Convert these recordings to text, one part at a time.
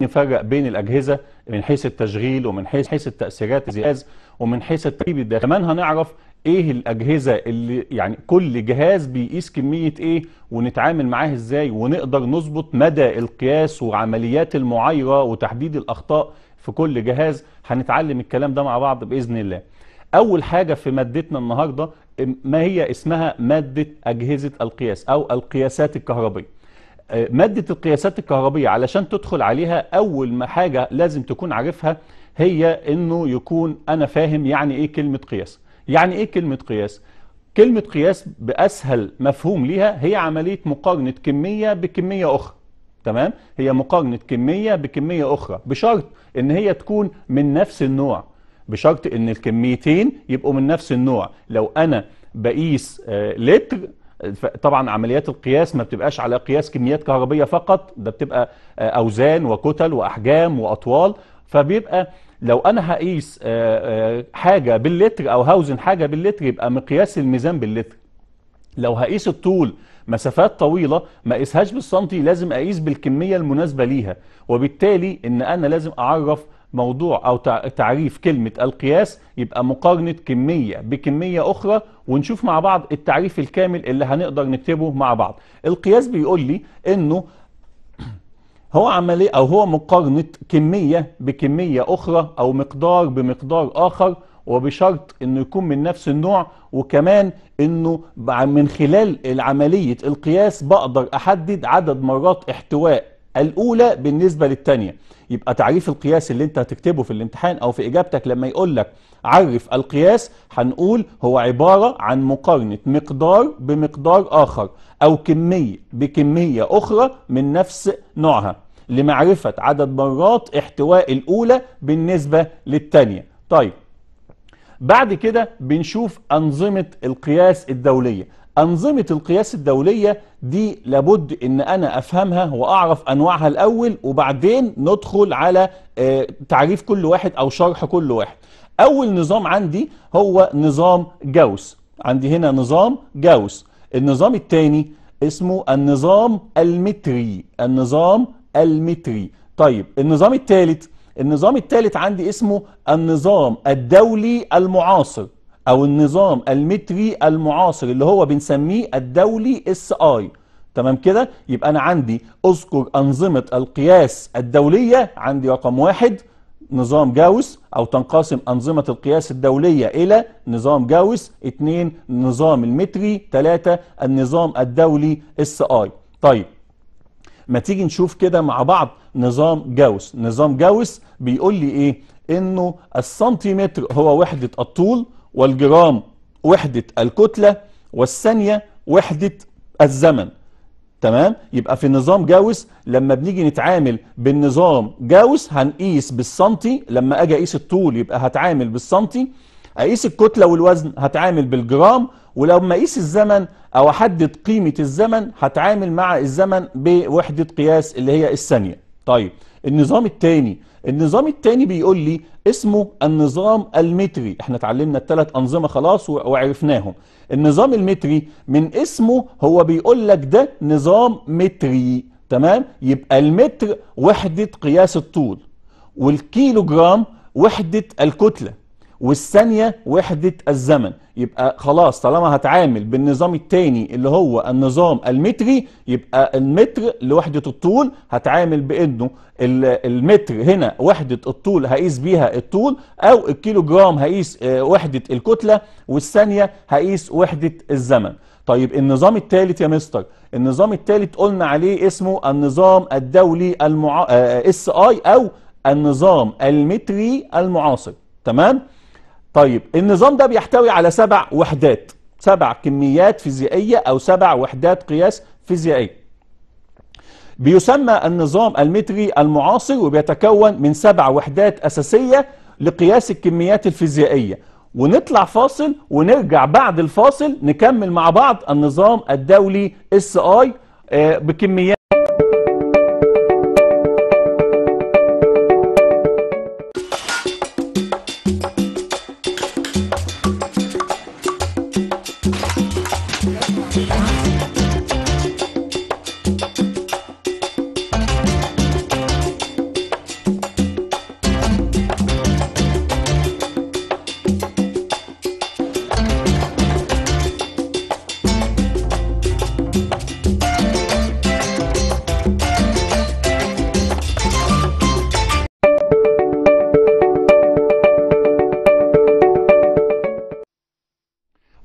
نفرق بين الأجهزة من حيث التشغيل ومن حيث حيث التأثيرات الجهاز ومن حيث التركيب الداخلي كمان هنعرف ايه الأجهزة اللي يعني كل جهاز بيقيس كمية ايه ونتعامل معاه ازاي ونقدر نظبط مدى القياس وعمليات المعايرة وتحديد الأخطاء في كل جهاز هنتعلم الكلام ده مع بعض بإذن الله أول حاجة في مادتنا النهاردة ما هي اسمها مادة أجهزة القياس أو القياسات الكهربية مادة القياسات الكهربية علشان تدخل عليها أول ما حاجة لازم تكون عارفها هي إنه يكون أنا فاهم يعني إيه كلمة قياس يعني إيه كلمة قياس؟ كلمة قياس بأسهل مفهوم ليها هي عملية مقارنة كمية بكمية أخرى تمام؟ هي مقارنة كمية بكمية أخرى بشرط إن هي تكون من نفس النوع بشرط إن الكميتين يبقوا من نفس النوع لو أنا بقيس آه، لتر طبعا عمليات القياس ما بتبقاش على قياس كميات كهربيه فقط ده بتبقى آه، اوزان وكتل واحجام واطوال فبيبقى لو انا هقيس آه، آه، حاجه باللتر او هوزن حاجه باللتر يبقى مقياس الميزان باللتر لو هقيس الطول مسافات طويله ما اقيسهاش بالسنتي لازم اقيس بالكميه المناسبه ليها وبالتالي ان انا لازم اعرف موضوع أو تعريف كلمة القياس يبقى مقارنة كمية بكمية أخرى ونشوف مع بعض التعريف الكامل اللي هنقدر نكتبه مع بعض القياس بيقول لي أنه هو عملية أو هو مقارنة كمية بكمية أخرى أو مقدار بمقدار آخر وبشرط انه يكون من نفس النوع وكمان انه من خلال عملية القياس بقدر احدد عدد مرات احتواء الاولى بالنسبة للتانية يبقى تعريف القياس اللي انت هتكتبه في الامتحان او في اجابتك لما يقول لك عرف القياس هنقول هو عبارة عن مقارنة مقدار بمقدار اخر او كمية بكمية اخرى من نفس نوعها لمعرفة عدد مرات احتواء الاولى بالنسبة للتانية طيب بعد كده بنشوف أنظمة القياس الدولية أنظمة القياس الدولية دي لابد أن أنا أفهمها وأعرف أنواعها الأول وبعدين ندخل على آه، تعريف كل واحد أو شرح كل واحد أول نظام عندي هو نظام جاوس عندي هنا نظام جاوس النظام الثاني اسمه النظام المتري النظام المتري طيب النظام الثالث النظام الثالث عندي اسمه النظام الدولي المعاصر او النظام المتري المعاصر اللي هو بنسميه الدولي اس اي تمام كده يبقى انا عندي اذكر انظمه القياس الدوليه عندي رقم واحد نظام جاوس او تنقسم انظمه القياس الدوليه الى نظام جاوس اثنين نظام المتري ثلاثة النظام الدولي اس اي طيب ما تيجي نشوف كده مع بعض نظام جاوس نظام جاوس بيقول لي ايه انه السنتيمتر هو وحده الطول والجرام وحدة الكتلة والثانية وحدة الزمن تمام يبقى في النظام جاوس لما بنيجي نتعامل بالنظام جاوس هنقيس بالسنتي لما اجي اقيس الطول يبقى هتعامل بالسنتي اقيس الكتله والوزن هتعامل بالجرام ولما اقيس الزمن او احدد قيمه الزمن هتعامل مع الزمن بوحده قياس اللي هي الثانيه طيب النظام الثاني النظام الثاني بيقول لي اسمه النظام المتري احنا اتعلمنا الثلاث انظمه خلاص وعرفناهم النظام المتري من اسمه هو بيقول لك ده نظام متري تمام يبقى المتر وحده قياس الطول والكيلو جرام وحده الكتله والثانية وحدة الزمن يبقى خلاص طالما هتعامل بالنظام التاني اللي هو النظام المتري يبقى المتر لوحدة الطول هتعامل بانه المتر هنا وحدة الطول هقيس بيها الطول او الكيلو جرام هقيس آه، وحدة الكتلة والثانية هقيس وحدة الزمن طيب النظام الثالث يا مستر النظام الثالث قلنا عليه اسمه النظام الدولي المع... اس آه، اي آه، او النظام المتري المعاصر تمام؟ طيب النظام ده بيحتوي على سبع وحدات سبع كميات فيزيائية أو سبع وحدات قياس فيزيائية بيسمى النظام المتري المعاصر وبيتكون من سبع وحدات أساسية لقياس الكميات الفيزيائية ونطلع فاصل ونرجع بعد الفاصل نكمل مع بعض النظام الدولي SI آه، بكميات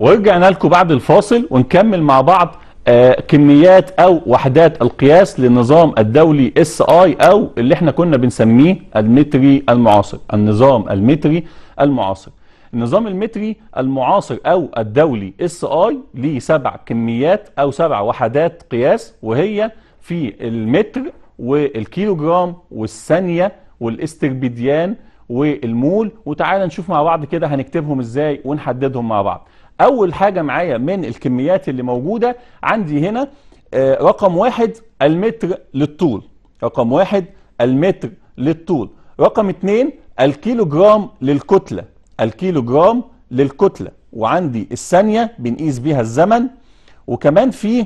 ورجعنا لكم بعد الفاصل ونكمل مع بعض آه، كميات او وحدات القياس للنظام الدولي اس اي او اللي احنا كنا بنسميه المتري المعاصر النظام المتري المعاصر النظام المتري المعاصر او الدولي اس اي ليه سبع كميات او سبع وحدات قياس وهي في المتر جرام والثانيه والاستربيديان والمول وتعالى نشوف مع بعض كده هنكتبهم ازاي ونحددهم مع بعض اول حاجه معايا من الكميات اللي موجوده عندي هنا آه، رقم واحد المتر للطول رقم واحد المتر للطول رقم اتنين الكيلو جرام للكتلة الكيلو جرام للكتلة وعندي الثانية بنقيس بيها الزمن وكمان في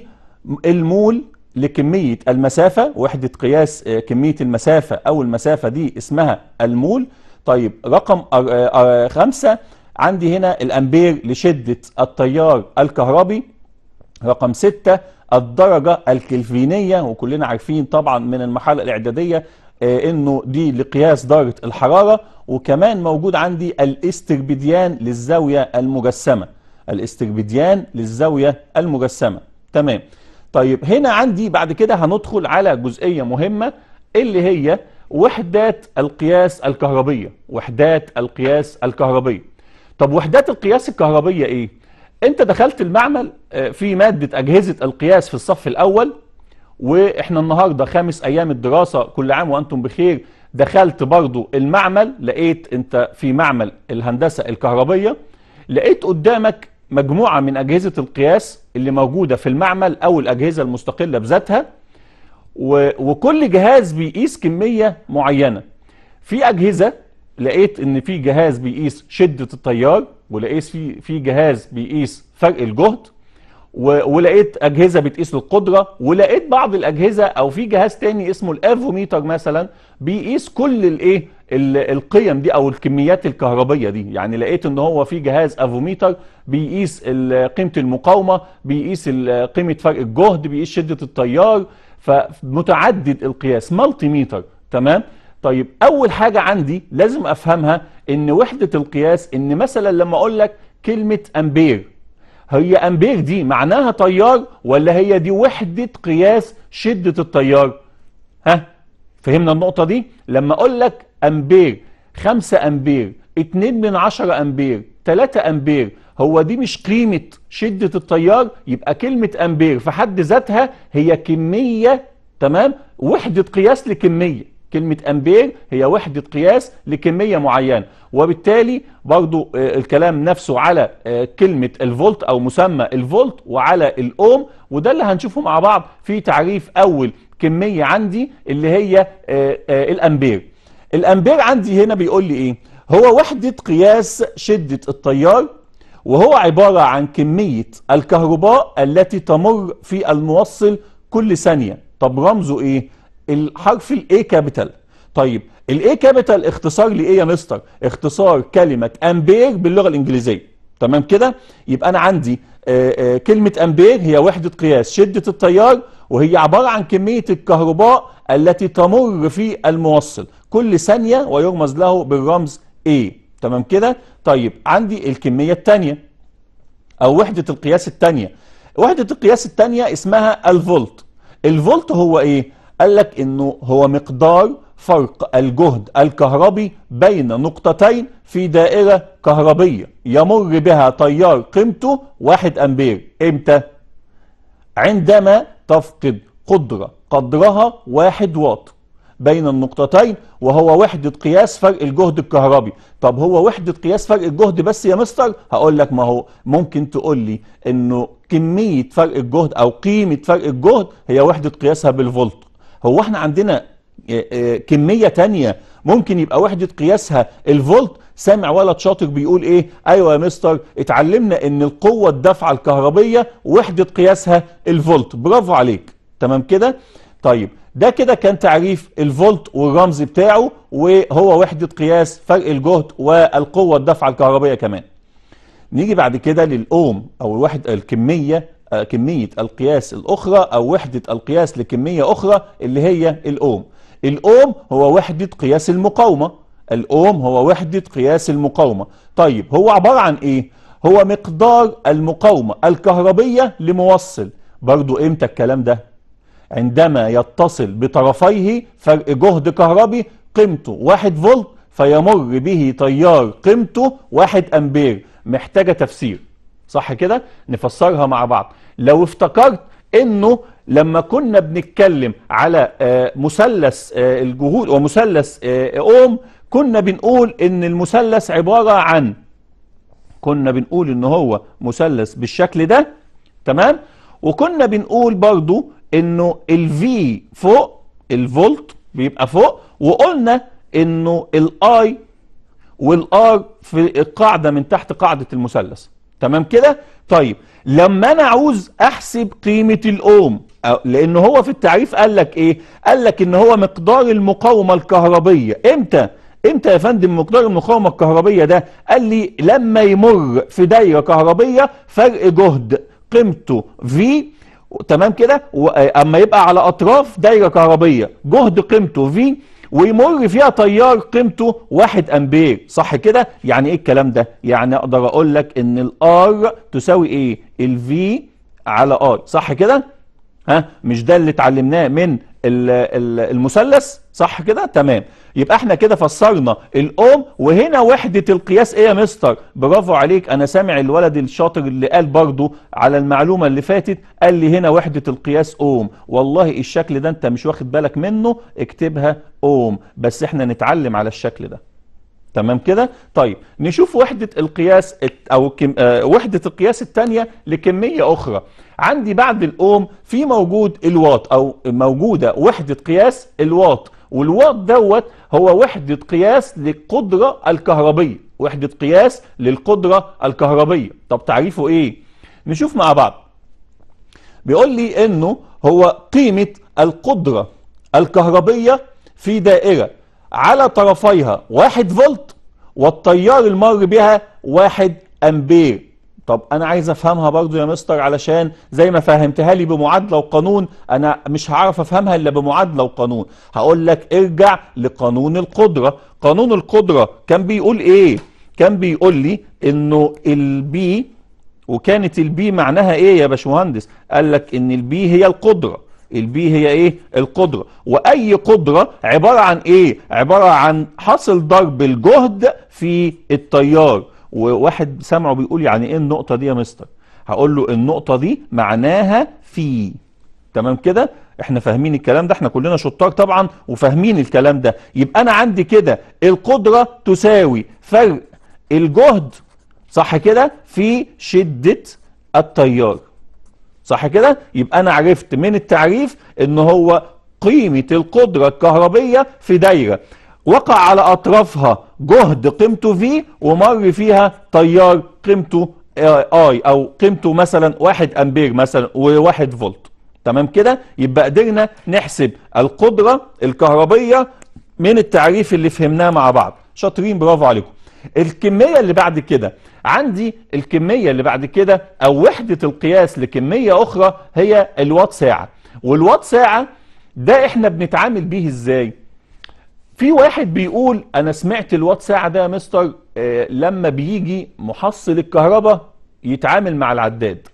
المول لكمية المسافة وحدة قياس آه، كمية المسافة أو المسافة دي اسمها المول طيب رقم آه، خمسة عندي هنا الامبير لشدة التيار الكهربي رقم 6 الدرجة الكلفينية وكلنا عارفين طبعا من المرحله الاعدادية آه، انه دي لقياس درجة الحرارة وكمان موجود عندي الاستربديان للزاوية المجسمة الاستربديان للزاوية المجسمة تمام طيب هنا عندي بعد كده هندخل على جزئية مهمة اللي هي وحدات القياس الكهربية وحدات القياس الكهربية طب وحدات القياس الكهربية ايه انت دخلت المعمل آه، في مادة اجهزة القياس في الصف الاول واحنا النهاردة خامس ايام الدراسة كل عام وانتم بخير دخلت برضو المعمل لقيت انت في معمل الهندسة الكهربية لقيت قدامك مجموعة من اجهزة القياس اللي موجودة في المعمل او الاجهزة المستقلة بذاتها وكل جهاز بيقيس كمية معينة في اجهزة لقيت ان في جهاز بيقيس شده التيار ولقيت في في جهاز بيقيس فرق الجهد ولقيت اجهزه بتقيس القدره ولقيت بعض الاجهزه او في جهاز تاني اسمه الافوميتر مثلا بيقيس كل الايه القيم دي او الكميات الكهربيه دي يعني لقيت ان هو في جهاز افوميتر بيقيس قيمه المقاومه بيقيس قيمه فرق الجهد بيقيس شده التيار فمتعدد القياس مالتي ميتر تمام طيب اول حاجة عندي لازم افهمها ان وحدة القياس ان مثلا لما اقول لك كلمة امبير هي امبير دي معناها تيار ولا هي دي وحدة قياس شدة التيار ها فهمنا النقطة دي لما اقول لك امبير 5 امبير 2 من 10 امبير 3 امبير هو دي مش قيمة شدة التيار يبقى كلمة امبير في حد ذاتها هي كمية تمام وحدة قياس لكمية كلمة أمبير هي وحدة قياس لكمية معينة وبالتالي برضو آه، الكلام نفسه على آه، كلمة الفولت أو مسمى الفولت وعلى الأوم وده اللي هنشوفه مع بعض في تعريف أول كمية عندي اللي هي آه، الأمبير الأمبير عندي هنا بيقول لي إيه هو وحدة قياس شدة التيار وهو عبارة عن كمية الكهرباء التي تمر في الموصل كل ثانية طب رمزه إيه الحرف الاي كابيتال طيب الاي كابيتال اختصار لايه يا مستر اختصار كلمه امبير باللغه الانجليزيه تمام كده يبقى انا عندي آه، آه، كلمه امبير هي وحده قياس شده التيار وهي عباره عن كميه الكهرباء التي تمر في الموصل كل ثانيه ويرمز له بالرمز اي تمام كده طيب عندي الكميه الثانيه او وحده القياس الثانيه وحده القياس الثانيه اسمها الفولت الفولت هو ايه قال لك انه هو مقدار فرق الجهد الكهربي بين نقطتين في دائرة كهربية يمر بها تيار قيمته 1 أمبير إمتى؟ عندما تفقد قدرة قدرها 1 واط بين النقطتين وهو وحدة قياس فرق الجهد الكهربي طب هو وحدة قياس فرق الجهد بس يا مستر هقول لك ما هو ممكن تقول لي انه كمية فرق الجهد او قيمة فرق الجهد هي وحدة قياسها بالفولت هو احنا عندنا آه، آه، كمية تانية ممكن يبقى وحدة قياسها الفولت سامع ولد شاطر بيقول ايه ايوه يا مستر اتعلمنا ان القوة الدفعة الكهربية وحدة قياسها الفولت برافو عليك تمام كده طيب ده كده كان تعريف الفولت والرمز بتاعه وهو وحدة قياس فرق الجهد والقوة الدفعة الكهربية كمان نيجي بعد كده للأوم أو الواحد الكمية آه، كمية القياس الأخرى أو وحدة القياس لكمية أخرى اللي هي الأوم الأوم هو وحدة قياس المقاومة الأوم هو وحدة قياس المقاومة طيب هو عبارة عن إيه؟ هو مقدار المقاومة الكهربية لموصل برضو إمتى الكلام ده؟ عندما يتصل بطرفيه فرق جهد كهربي قيمته 1 فولت فيمر به تيار قيمته 1 أمبير محتاجة تفسير صح كده نفسرها مع بعض لو افتكرت انه لما كنا بنتكلم على آه، مثلث آه، الجهود ومثلث آه، اوم كنا بنقول ان المثلث عبارة عن كنا بنقول ان هو مثلث بالشكل ده تمام وكنا بنقول برضو انه الفي فوق الفولت بيبقى فوق وقلنا انه الاي والار في القاعدة من تحت قاعدة المثلث تمام كده طيب لما انا عاوز احسب قيمه الاوم لان هو في التعريف قال لك ايه قال لك ان هو مقدار المقاومه الكهربيه امتى امتى يا فندم مقدار المقاومه الكهربيه ده قال لي لما يمر في دايره كهربيه فرق جهد قيمته في تمام كده اما يبقى على اطراف دايره كهربيه جهد قيمته في ويمر فيها تيار قيمته واحد امبير صح كده يعني ايه الكلام ده يعني اقدر اقول لك ان الار تساوي ايه الفي على ار صح كده ها مش ده اللي اتعلمناه من المثلث صح كده تمام يبقى احنا كده فسرنا الاوم وهنا وحده القياس ايه يا مستر برافو عليك انا سامع الولد الشاطر اللي قال برضه على المعلومه اللي فاتت قال لي هنا وحده القياس اوم والله الشكل ده انت مش واخد بالك منه اكتبها اوم بس احنا نتعلم على الشكل ده تمام كده طيب نشوف وحدة القياس او آه، وحدة القياس الثانية لكمية اخرى عندي بعد الاوم في موجود الواط او موجودة وحدة قياس الواط والواط دوت هو وحدة قياس للقدرة الكهربية وحدة قياس للقدرة الكهربية طب تعريفه ايه نشوف مع بعض بيقول لي انه هو قيمة القدرة الكهربية في دائرة على طرفيها واحد فولت والتيار المر بها واحد امبير طب انا عايز افهمها برضو يا مستر علشان زي ما فهمتها لي بمعادله وقانون انا مش هعرف افهمها الا بمعادله وقانون هقول لك ارجع لقانون القدره قانون القدره كان بيقول ايه كان بيقول لي انه البي وكانت البي معناها ايه يا باشمهندس قال لك ان البي هي القدره البي هي ايه القدرة واي قدرة عبارة عن ايه عبارة عن حاصل ضرب الجهد في التيار وواحد سامعه بيقول يعني ايه النقطة دي يا مستر هقول له النقطة دي معناها في تمام كده احنا فاهمين الكلام ده احنا كلنا شطار طبعا وفاهمين الكلام ده يبقى انا عندي كده القدرة تساوي فرق الجهد صح كده في شدة التيار صح كده يبقى انا عرفت من التعريف ان هو قيمة القدرة الكهربية في دايرة وقع على اطرافها جهد قيمته في ومر فيها تيار قيمته اي آه، او قيمته مثلا 1 امبير مثلا و1 فولت تمام كده يبقى قدرنا نحسب القدرة الكهربية من التعريف اللي فهمناه مع بعض شاطرين برافو عليكم الكمية اللي بعد كده عندي الكمية اللي بعد كده او وحدة القياس لكمية اخرى هي الوات ساعة والوات ساعة ده احنا بنتعامل بيه ازاي في واحد بيقول انا سمعت الوات ساعة ده يا مستر آه لما بيجي محصل الكهرباء يتعامل مع العداد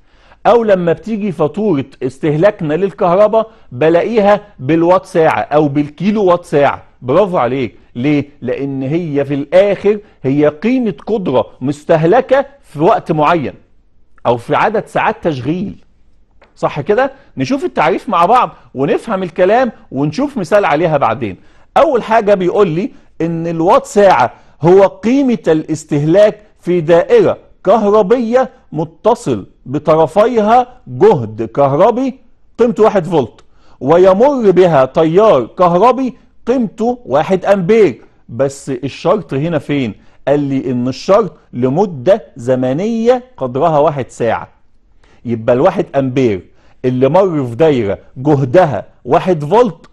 او لما بتيجي فاتورة استهلاكنا للكهرباء بلاقيها بالوات ساعة او بالكيلو وات ساعة برافو عليك ليه لان هي في الاخر هي قيمه قدره مستهلكه في وقت معين او في عدد ساعات تشغيل صح كده نشوف التعريف مع بعض ونفهم الكلام ونشوف مثال عليها بعدين اول حاجه بيقول لي ان الوات ساعه هو قيمه الاستهلاك في دائره كهربيه متصل بطرفيها جهد كهربي قيمته 1 فولت ويمر بها تيار كهربي قيمته واحد أمبير بس الشرط هنا فين قال لي ان الشرط لمدة زمنية قدرها واحد ساعة يبقى الواحد أمبير اللي مر في دايرة جهدها واحد فولت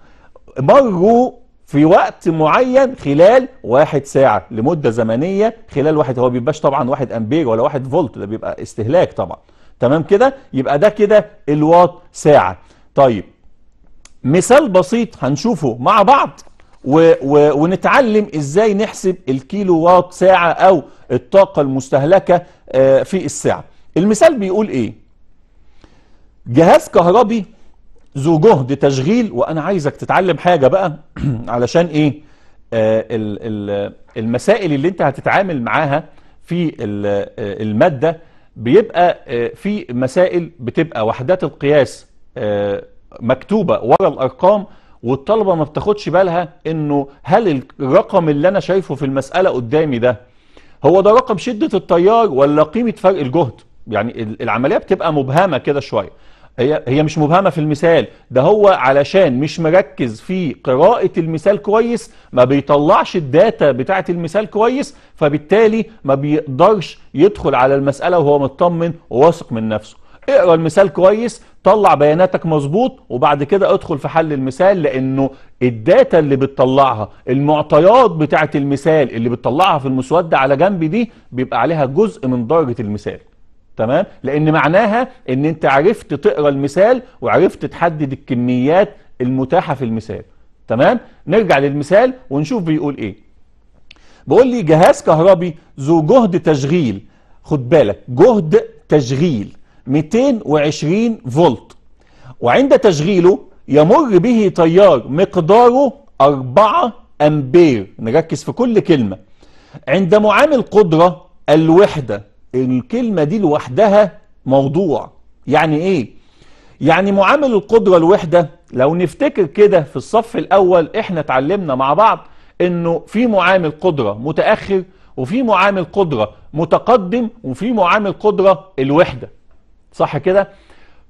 مروا في وقت معين خلال واحد ساعة لمدة زمنية خلال واحد هو بيبقاش طبعا واحد أمبير ولا واحد فولت ده بيبقى استهلاك طبعا تمام كده يبقى ده كده الواط ساعة طيب مثال بسيط هنشوفه مع بعض و و ونتعلم ازاي نحسب الكيلو واط ساعة او الطاقة المستهلكة آه، في الساعة المثال بيقول ايه جهاز كهربي ذو جهد تشغيل وانا عايزك تتعلم حاجة بقى علشان ايه آه، المسائل اللي انت هتتعامل معاها في آه، المادة بيبقى في مسائل بتبقى وحدات القياس مكتوبه ورا الارقام والطلبه ما بتاخدش بالها انه هل الرقم اللي انا شايفه في المساله قدامي ده هو ده رقم شده التيار ولا قيمه فرق الجهد يعني العمليه بتبقى مبهمه كده شويه هي هي مش مبهمه في المثال ده هو علشان مش مركز في قراءه المثال كويس ما بيطلعش الداتا بتاعه المثال كويس فبالتالي ما بيقدرش يدخل على المساله وهو مطمن وواثق من نفسه اقرا المثال كويس طلع بياناتك مظبوط وبعد كده ادخل في حل المثال لانه الداتا اللي بتطلعها المعطيات بتاعه المثال اللي بتطلعها في المسوده على جنب دي بيبقى عليها جزء من درجه المثال تمام لان معناها ان انت عرفت تقرا المثال وعرفت تحدد الكميات المتاحه في المثال تمام نرجع للمثال ونشوف بيقول ايه بقول لي جهاز كهربي ذو جهد تشغيل خد بالك جهد تشغيل 220 فولت وعند تشغيله يمر به تيار مقداره 4 أمبير نركز في كل كلمة عند معامل قدرة الوحدة الكلمة دي لوحدها موضوع يعني إيه؟ يعني معامل القدرة الوحدة لو نفتكر كده في الصف الأول إحنا اتعلمنا مع بعض إنه في معامل قدرة متأخر وفي معامل قدرة متقدم وفي معامل قدرة الوحدة صح كده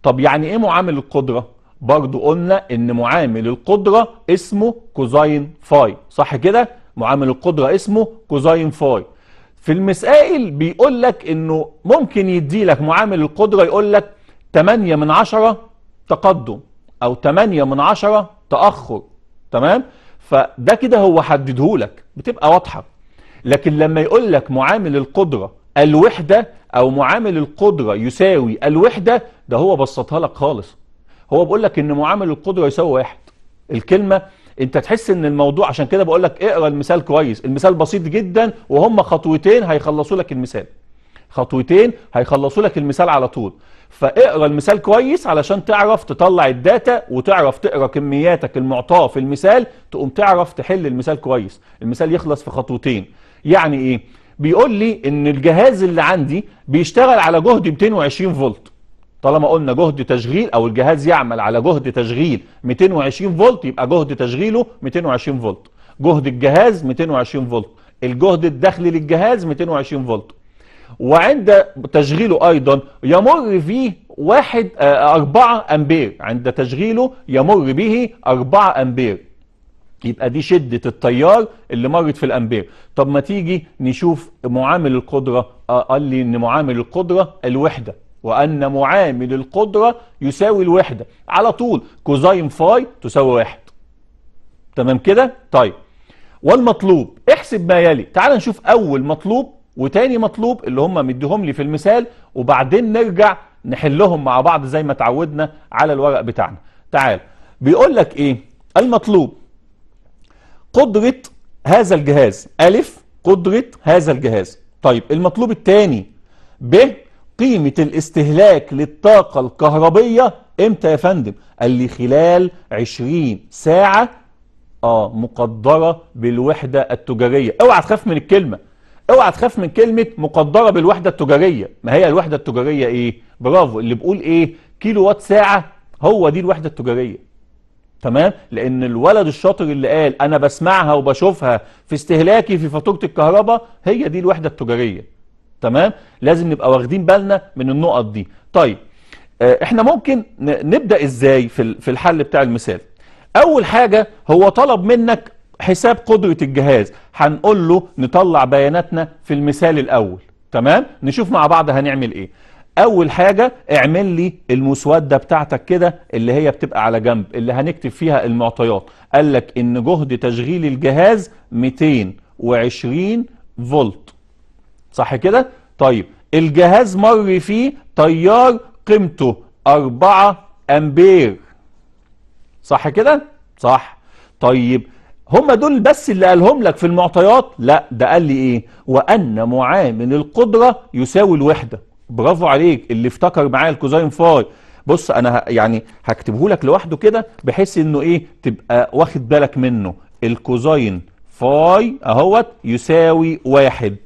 طب يعني ايه معامل القدرة برضو قلنا ان معامل القدرة اسمه كوزين فاي صح كده معامل القدرة اسمه كوزين فاي في المسائل بيقول لك انه ممكن يدي لك معامل القدرة يقول لك 8 من 10 تقدم او 8 من 10 تأخر تمام فده كده هو حددهولك بتبقى واضحة لكن لما يقول لك معامل القدرة الوحدة او معامل القدرة يساوي الوحدة ده هو بسطها لك خالص هو بقول لك ان معامل القدرة يساوي واحد الكلمة انت تحس ان الموضوع عشان كده بقول لك اقرا المثال كويس المثال بسيط جدا وهم خطوتين هيخلصوا لك المثال خطوتين هيخلصوا لك المثال على طول فاقرا المثال كويس علشان تعرف تطلع الداتا وتعرف تقرا كمياتك المعطاه في المثال تقوم تعرف تحل المثال كويس المثال يخلص في خطوتين يعني ايه بيقول لي ان الجهاز اللي عندي بيشتغل على جهد 220 فولت طالما قلنا جهد تشغيل او الجهاز يعمل على جهد تشغيل 220 فولت يبقى جهد تشغيله 220 فولت جهد الجهاز 220 فولت الجهد الداخلي للجهاز 220 فولت وعند تشغيله ايضا يمر فيه واحد آه، اربعة امبير عند تشغيله يمر به اربعة امبير يبقى دي شدة التيار اللي مرت في الامبير طب ما تيجي نشوف معامل القدرة آه قال لي ان معامل القدرة الوحدة وان معامل القدرة يساوي الوحدة على طول كوزاين فاي تساوي واحد تمام كده طيب والمطلوب احسب ما يلي تعال نشوف اول مطلوب وتاني مطلوب اللي هم مديهم لي في المثال وبعدين نرجع نحلهم مع بعض زي ما اتعودنا على الورق بتاعنا تعال بيقول لك ايه المطلوب قدرة هذا الجهاز ألف قدرة هذا الجهاز طيب المطلوب الثاني ب قيمة الاستهلاك للطاقة الكهربية امتى يا فندم قال لي خلال 20 ساعة اه مقدرة بالوحدة التجارية اوعى تخاف من الكلمة اوعى تخاف من كلمة مقدرة بالوحدة التجارية ما هي الوحدة التجارية ايه برافو اللي بقول ايه كيلو وات ساعة هو دي الوحدة التجارية تمام لان الولد الشاطر اللي قال انا بسمعها وبشوفها في استهلاكي في فاتوره الكهرباء هي دي الوحده التجاريه تمام لازم نبقى واخدين بالنا من النقط دي طيب آه، احنا ممكن نبدا ازاي في الحل بتاع المثال اول حاجه هو طلب منك حساب قدره الجهاز هنقول له نطلع بياناتنا في المثال الاول تمام نشوف مع بعض هنعمل ايه اول حاجة اعمل لي المسودة بتاعتك كده اللي هي بتبقى على جنب اللي هنكتب فيها المعطيات قال لك ان جهد تشغيل الجهاز 220 فولت صح كده طيب الجهاز مر فيه تيار قيمته 4 امبير صح كده صح طيب هما دول بس اللي قالهم لك في المعطيات لا ده قال لي ايه وان معامل القدرة يساوي الوحدة برافو عليك اللي افتكر معايا الكوزاين فاي بص انا يعني هكتبه لك لوحده كده بحيث انه ايه تبقى واخد بالك منه الكوزاين فاي اهوت يساوي واحد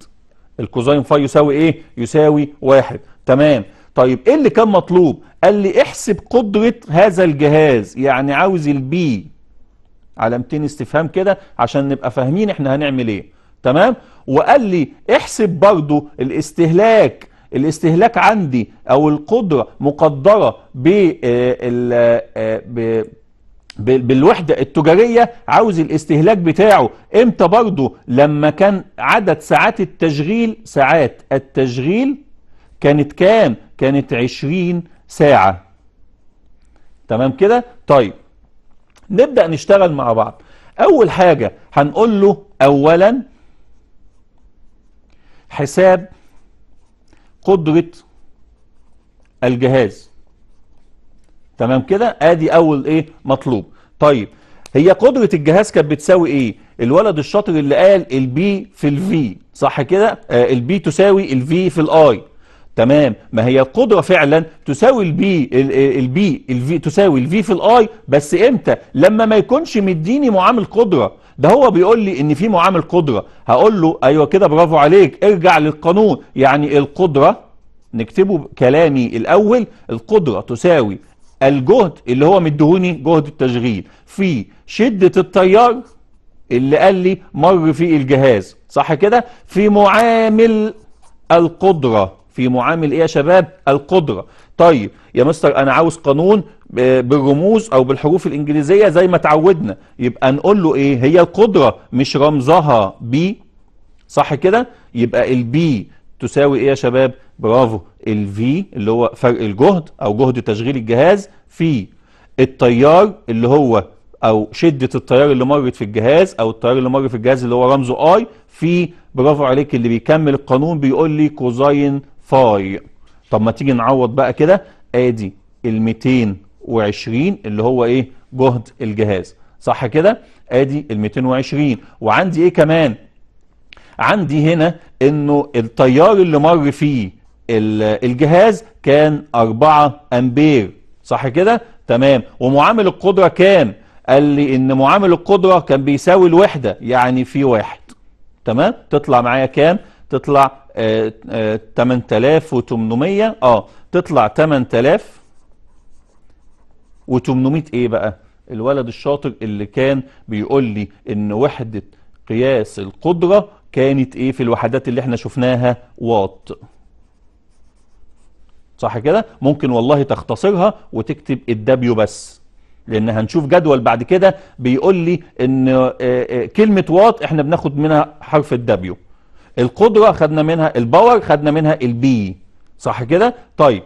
الكوزاين فاي يساوي ايه يساوي واحد تمام طيب ايه اللي كان مطلوب قال لي احسب قدرة هذا الجهاز يعني عاوز البي علامتين استفهام كده عشان نبقى فاهمين احنا هنعمل ايه تمام وقال لي احسب برضو الاستهلاك الاستهلاك عندي او القدرة مقدرة آه، آه، ب بالوحدة التجارية عاوز الاستهلاك بتاعه امتى برضه لما كان عدد ساعات التشغيل ساعات التشغيل كانت كام كانت 20 ساعة تمام كده طيب نبدأ نشتغل مع بعض اول حاجة هنقول له اولا حساب قدرة الجهاز تمام كده ادي اول ايه مطلوب طيب هي قدرة الجهاز كانت بتساوي ايه الولد الشاطر اللي قال البي في الفي صح كده آه البي تساوي الفي في الاي تمام ما هي القدرة فعلا تساوي البي البي آه، الفي تساوي الفي في الاي بس امتى لما ما يكونش مديني معامل قدرة ده هو بيقول لي ان في معامل قدره هقول له ايوه كده برافو عليك ارجع للقانون يعني القدره نكتبه كلامي الاول القدره تساوي الجهد اللي هو مدهوني جهد التشغيل في شده التيار اللي قال لي مر في الجهاز صح كده في معامل القدره في معامل ايه يا شباب القدره طيب يا مستر انا عاوز قانون آه، بالرموز او بالحروف الانجليزيه زي ما اتعودنا يبقى نقول له ايه هي القدره مش رمزها بي صح كده يبقى البي تساوي ايه يا شباب برافو الفي اللي هو فرق الجهد او جهد تشغيل الجهاز في التيار اللي هو او شده التيار اللي مرت في الجهاز او التيار اللي مر في الجهاز اللي هو رمزه اي في برافو عليك اللي بيكمل القانون بيقول لي كوزاين فاي طب ما تيجي نعوض بقى كده ادي ال 220 اللي هو ايه جهد الجهاز صح كده ادي ال 220 وعندي ايه كمان عندي هنا انه التيار اللي مر فيه الجهاز كان 4 امبير صح كده تمام ومعامل القدرة كام قال لي ان معامل القدرة كان بيساوي الوحدة يعني في واحد تمام تطلع معايا كام تطلع 8800 اه تطلع 8800 ايه بقى الولد الشاطر اللي كان بيقول لي ان وحده قياس القدره كانت ايه في الوحدات اللي احنا شفناها واط صح كده ممكن والله تختصرها وتكتب الدبليو بس لان هنشوف جدول بعد كده بيقول لي ان آه، آه، كلمه واط احنا بناخد منها حرف الدبليو القدرة خدنا منها الباور خدنا منها البي صح كده طيب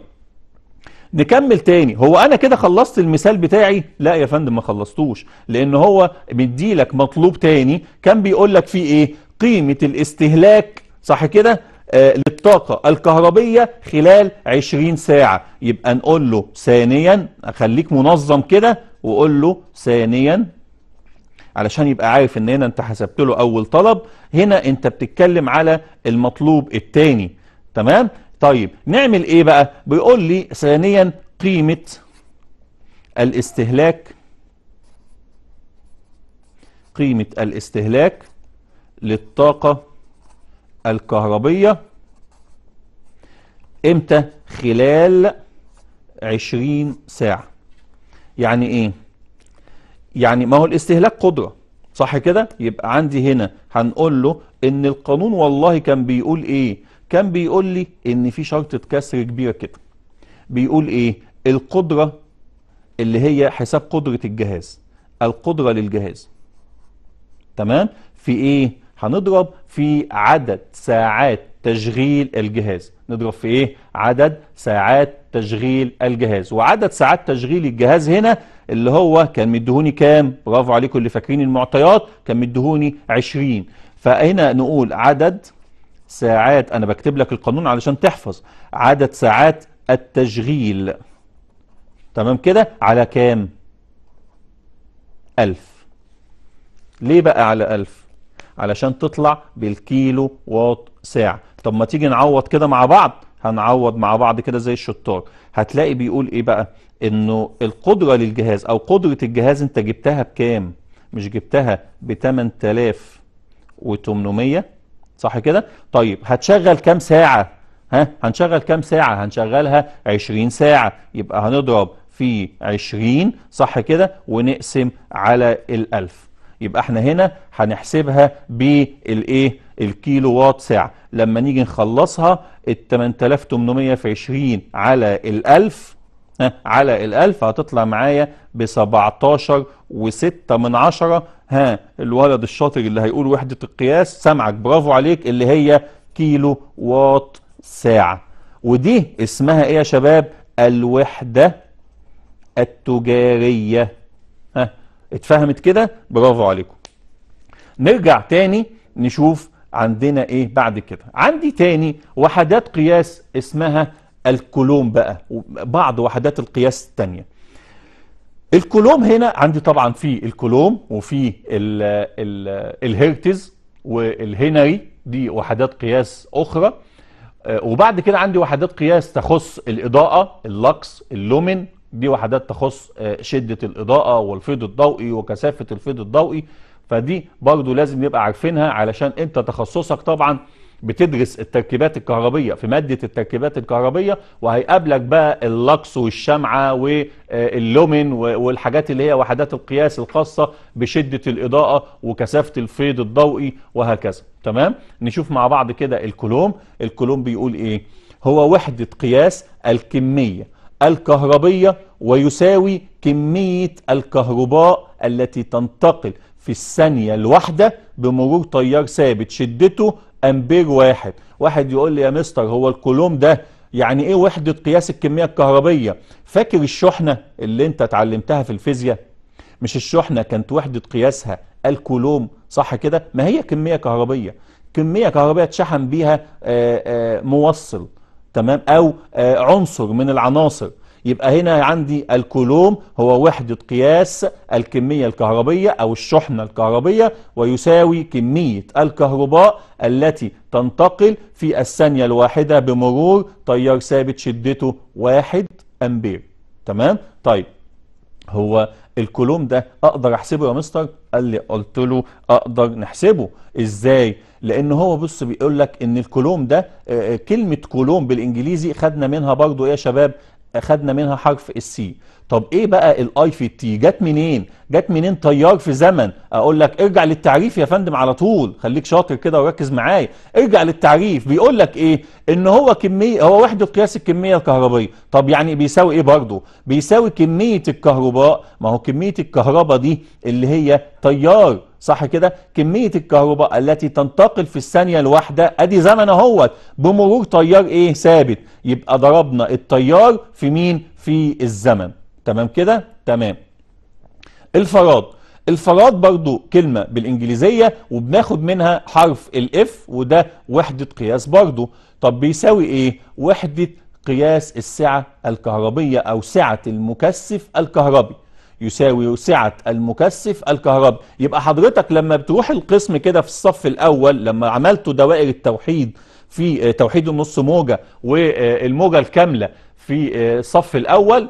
نكمل تاني هو انا كده خلصت المثال بتاعي لا يا فندم ما خلصتوش لان هو مديلك مطلوب تاني كان بيقول لك فيه ايه قيمة الاستهلاك صح كده آه للطاقة الكهربية خلال 20 ساعة يبقى نقول له ثانيا اخليك منظم كده وقول له ثانيا علشان يبقى عارف ان هنا انت حسبت له اول طلب هنا انت بتتكلم على المطلوب الثاني تمام طيب نعمل ايه بقى بيقول لي ثانيا قيمه الاستهلاك قيمه الاستهلاك للطاقه الكهربيه امتى خلال 20 ساعه يعني ايه يعني ما هو الاستهلاك قدرة صح كده يبقى عندي هنا هنقول له ان القانون والله كان بيقول ايه كان بيقول لي ان في شرطة كسر كبيرة كده بيقول ايه القدرة اللي هي حساب قدرة الجهاز القدرة للجهاز تمام في ايه هنضرب في عدد ساعات تشغيل الجهاز نضرب في ايه عدد ساعات تشغيل الجهاز وعدد ساعات تشغيل الجهاز هنا اللي هو كان مديهوني كام برافو عليكم اللي فاكرين المعطيات كان مديهوني 20 فهنا نقول عدد ساعات انا بكتب لك القانون علشان تحفظ عدد ساعات التشغيل تمام كده على كام 1000 ليه بقى على 1000 علشان تطلع بالكيلو واط ساعة طب ما تيجي نعوض كده مع بعض هنعوض مع بعض كده زي الشطار هتلاقي بيقول ايه بقى انه القدره للجهاز او قدره الجهاز انت جبتها بكام مش جبتها ب 8800 صح كده طيب هتشغل كام ساعه ها هنشغل كام ساعه هنشغلها 20 ساعه يبقى هنضرب في 20 صح كده ونقسم على 1000 يبقى احنا هنا هنحسبها بالايه الكيلو وات ساعه لما نيجي نخلصها ال 8800 في 20 على 1000 على الألف هتطلع معايا ب 17 و6 من عشرة ها الولد الشاطر اللي هيقول وحدة القياس سامعك برافو عليك اللي هي كيلو واط ساعة ودي اسمها ايه يا شباب الوحدة التجارية ها اتفهمت كده برافو عليكم نرجع تاني نشوف عندنا ايه بعد كده عندي تاني وحدات قياس اسمها الكولوم بقى وبعض وحدات القياس الثانيه الكولوم هنا عندي طبعا في الكولوم وفي الهرتز والهنري دي وحدات قياس اخرى آه، وبعد كده عندي وحدات قياس تخص الاضاءه اللكس اللومن دي وحدات تخص آه، شده الاضاءه والفيض الضوئي وكثافه الفيض الضوئي فدي برضو لازم نبقى عارفينها علشان انت تخصصك طبعا بتدرس التركيبات الكهربيه في ماده التركيبات الكهربيه وهيقابلك بقى اللقص والشمعه واللومن آه، والحاجات اللي هي وحدات القياس الخاصه بشده الاضاءه وكثافه الفيض الضوئي وهكذا تمام نشوف مع بعض كده الكولوم الكولوم بيقول ايه هو وحده قياس الكميه الكهربيه ويساوي كميه الكهرباء التي تنتقل في الثانيه الواحده بمرور تيار ثابت شدته امبير واحد واحد يقول لي يا مستر هو الكولوم ده يعني ايه وحدة قياس الكمية الكهربية فاكر الشحنة اللي انت اتعلمتها في الفيزياء مش الشحنة كانت وحدة قياسها الكولوم صح كده ما هي كمية كهربية كمية كهربية اتشحن بيها آه، آه، موصل تمام او آه، عنصر من العناصر يبقى هنا عندي الكولوم هو وحدة قياس الكمية الكهربية أو الشحنة الكهربية ويساوي كمية الكهرباء التي تنتقل في الثانية الواحدة بمرور تيار ثابت شدته واحد أمبير تمام؟ طيب هو الكولوم ده اقدر احسبه يا مستر قال لي قلت له اقدر نحسبه ازاي لان هو بص بيقول لك ان الكولوم ده آه، آه، كلمه كولوم بالانجليزي خدنا منها برضو ايه يا شباب أخذنا منها حرف السي طب ايه بقى الاي في تي جت منين جت منين تيار في زمن اقول لك ارجع للتعريف يا فندم على طول خليك شاطر كده وركز معايا ارجع للتعريف بيقول لك ايه ان هو كميه هو وحده قياس الكميه الكهربائيه طب يعني بيساوي ايه برضه بيساوي كميه الكهرباء ما هو كميه الكهرباء دي اللي هي تيار صح كده كمية الكهرباء التي تنتقل في الثانية الواحدة ادي زمن اهوت بمرور تيار ايه ثابت يبقى ضربنا التيار في مين في الزمن تمام كده تمام الفراد الفراد برضو كلمة بالإنجليزية وبناخد منها حرف الاف وده وحدة قياس برضو طب بيساوي ايه وحدة قياس السعة الكهربية أو سعة المكثف الكهربي يساوي سعة المكثف الكهربي يبقى حضرتك لما بتروح القسم كده في الصف الأول لما عملت دوائر التوحيد في آه، توحيد النص موجة والموجة الكاملة في الصف آه، الأول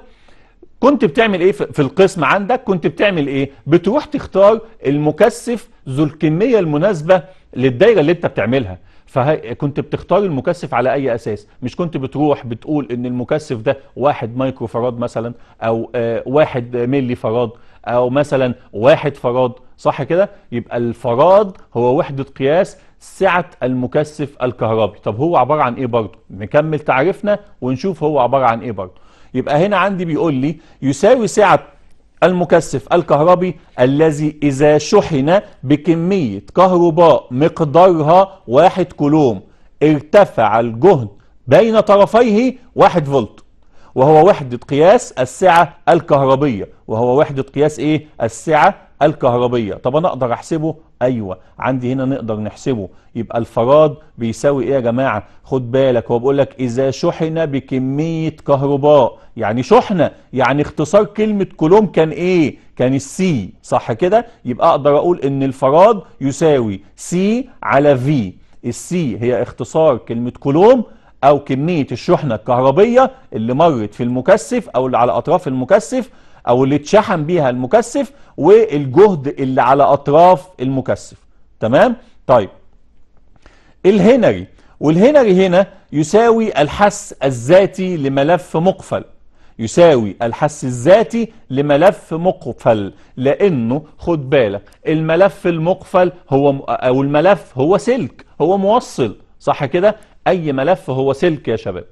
كنت بتعمل ايه في القسم عندك كنت بتعمل ايه بتروح تختار المكثف ذو الكميه المناسبه للدايره اللي انت بتعملها فكنت بتختار المكثف على اي اساس مش كنت بتروح بتقول ان المكثف ده واحد مايكرو فراد مثلا او آه، واحد ملي فراد او مثلا واحد فراد صح كده يبقى الفراد هو وحده قياس سعه المكثف الكهربي طب هو عباره عن ايه برضه نكمل تعريفنا ونشوف هو عباره عن ايه برضه يبقى هنا عندي بيقول لي يساوي سعة المكثف الكهربي الذي إذا شحن بكمية كهرباء مقدارها واحد كولوم ارتفع الجهد بين طرفيه واحد فولت وهو وحدة قياس السعة الكهربية وهو وحدة قياس ايه السعة الكهربية طب انا اقدر احسبه ايوه عندي هنا نقدر نحسبه يبقى الفراد بيساوي ايه يا جماعه خد بالك هو بيقول لك اذا شحن بكميه كهرباء يعني شحنه يعني اختصار كلمه كولوم كان ايه كان السي صح كده يبقى اقدر اقول ان الفراد يساوي سي على في السي هي اختصار كلمه كولوم او كميه الشحنه الكهربيه اللي مرت في المكثف او اللي على اطراف المكثف او اللي اتشحن بيها المكثف والجهد اللي على اطراف المكثف تمام طيب الهنري والهنري هنا يساوي الحس الذاتي لملف مقفل يساوي الحس الذاتي لملف مقفل لانه خد بالك الملف المقفل هو او الملف هو سلك هو موصل صح كده اي ملف هو سلك يا شباب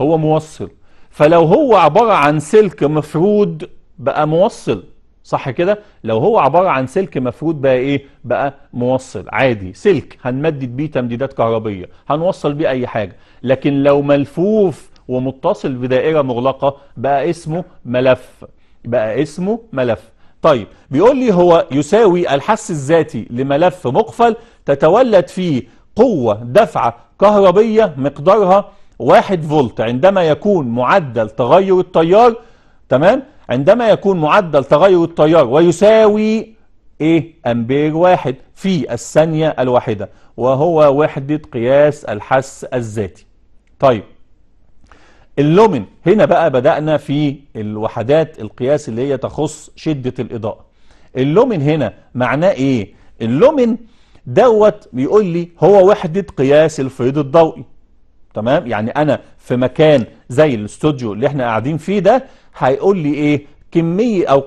هو موصل فلو هو عبارة عن سلك مفرود بقى موصل صح كده لو هو عبارة عن سلك مفرود بقى ايه بقى موصل عادي سلك هنمدد بيه تمديدات كهربية هنوصل بيه اي حاجة لكن لو ملفوف ومتصل بدائرة مغلقة بقى اسمه ملف بقى اسمه ملف طيب بيقول لي هو يساوي الحس الذاتي لملف مقفل تتولد فيه قوة دفعة كهربية مقدارها 1 فولت عندما يكون معدل تغير التيار تمام عندما يكون معدل تغير التيار ويساوي ايه امبير واحد في الثانية الواحدة وهو وحدة قياس الحس الذاتي طيب اللومن هنا بقى بدأنا في الوحدات القياس اللي هي تخص شدة الإضاءة اللومن هنا معناه ايه اللومن دوت بيقول لي هو وحدة قياس الفيض الضوئي تمام يعني انا في مكان زي الاستوديو اللي احنا قاعدين فيه ده هيقول لي ايه كمية او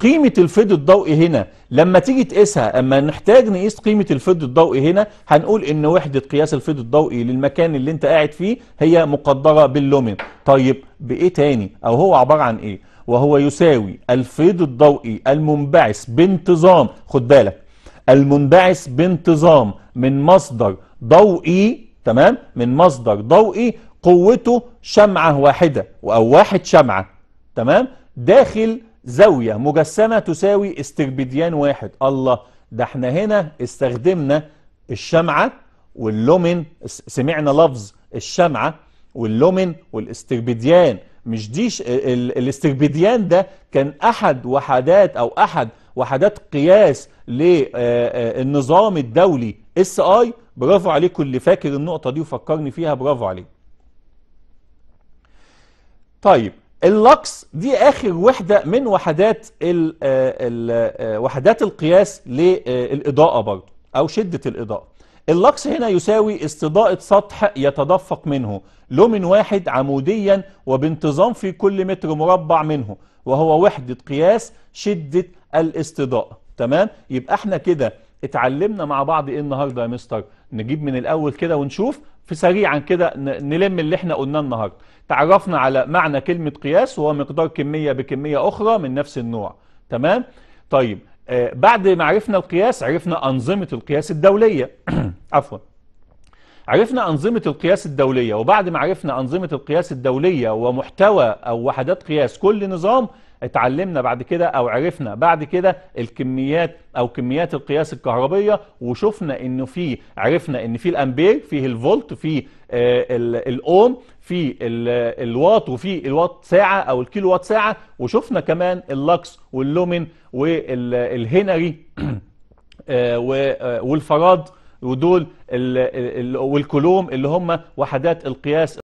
قيمة الفيض الضوئي هنا لما تيجي تقيسها اما نحتاج نقيس قيمة الفيض الضوئي هنا هنقول ان وحدة قياس الفيض الضوئي للمكان اللي انت قاعد فيه هي مقدرة باللومين طيب بايه تاني او هو عبارة عن ايه وهو يساوي الفيض الضوئي المنبعث بانتظام خد بالك المنبعث بانتظام من مصدر ضوئي تمام من مصدر ضوئي قوته شمعة واحدة أو واحد شمعة تمام داخل زاوية مجسمة تساوي استربديان واحد الله ده احنا هنا استخدمنا الشمعة واللومن سمعنا لفظ الشمعة واللومن والاستربديان مش ديش الاستربديان ده كان احد وحدات او احد وحدات قياس للنظام الدولي اس اي برافو عليكم اللي فاكر النقطة دي وفكرني فيها برافو عليك طيب اللكس دي آخر وحدة من وحدات الـ آه، الـ آه، وحدات القياس للإضاءة برضه أو شدة الإضاءة اللكس هنا يساوي استضاءة سطح يتدفق منه لومن واحد عموديا وبانتظام في كل متر مربع منه وهو وحدة قياس شدة الاستضاءة تمام يبقى احنا كده اتعلمنا مع بعض ايه النهارده يا مستر نجيب من الاول كده ونشوف في سريعا كده نلم اللي احنا قلناه النهارده تعرفنا على معنى كلمه قياس وهو مقدار كميه بكميه اخرى من نفس النوع تمام طيب آه بعد ما عرفنا القياس عرفنا انظمه القياس الدوليه عفوا عرفنا أنظمة القياس الدولية وبعد ما عرفنا أنظمة القياس الدولية ومحتوى أو وحدات قياس كل نظام اتعلمنا بعد كده او عرفنا بعد كده الكميات او كميات القياس الكهربيه وشفنا انه في عرفنا ان في الامبير فيه الفولت فيه آه، الاوم في الواط وفي الواط ساعه او الكيلو وات ساعه وشفنا كمان اللكس واللومن والهنري آه، آه، والفراد ودول والكلوم اللي هم وحدات القياس